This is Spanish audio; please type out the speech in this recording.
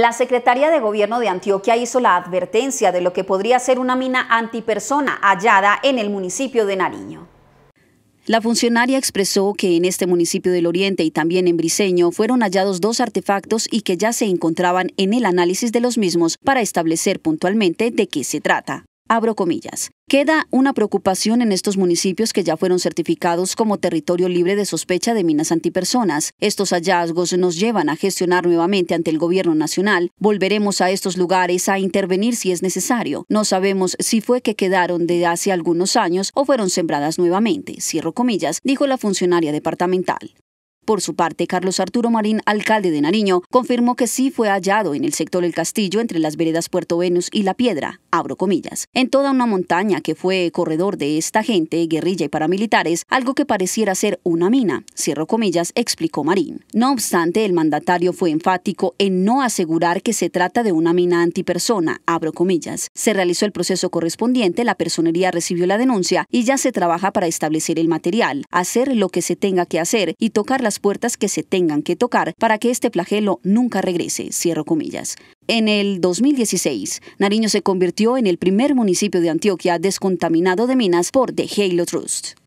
La secretaria de Gobierno de Antioquia hizo la advertencia de lo que podría ser una mina antipersona hallada en el municipio de Nariño. La funcionaria expresó que en este municipio del Oriente y también en Briseño fueron hallados dos artefactos y que ya se encontraban en el análisis de los mismos para establecer puntualmente de qué se trata abro comillas. Queda una preocupación en estos municipios que ya fueron certificados como territorio libre de sospecha de minas antipersonas. Estos hallazgos nos llevan a gestionar nuevamente ante el gobierno nacional. Volveremos a estos lugares a intervenir si es necesario. No sabemos si fue que quedaron de hace algunos años o fueron sembradas nuevamente, cierro comillas, dijo la funcionaria departamental. Por su parte, Carlos Arturo Marín, alcalde de Nariño, confirmó que sí fue hallado en el sector El Castillo entre las veredas Puerto Venus y La Piedra, abro comillas, en toda una montaña que fue corredor de esta gente, guerrilla y paramilitares, algo que pareciera ser una mina, cierro comillas, explicó Marín. No obstante, el mandatario fue enfático en no asegurar que se trata de una mina antipersona, abro comillas. Se realizó el proceso correspondiente, la personería recibió la denuncia y ya se trabaja para establecer el material, hacer lo que se tenga que hacer y tocar las puertas que se tengan que tocar para que este flagelo nunca regrese, cierro comillas. En el 2016, Nariño se convirtió en el primer municipio de Antioquia descontaminado de minas por The Halo Trust.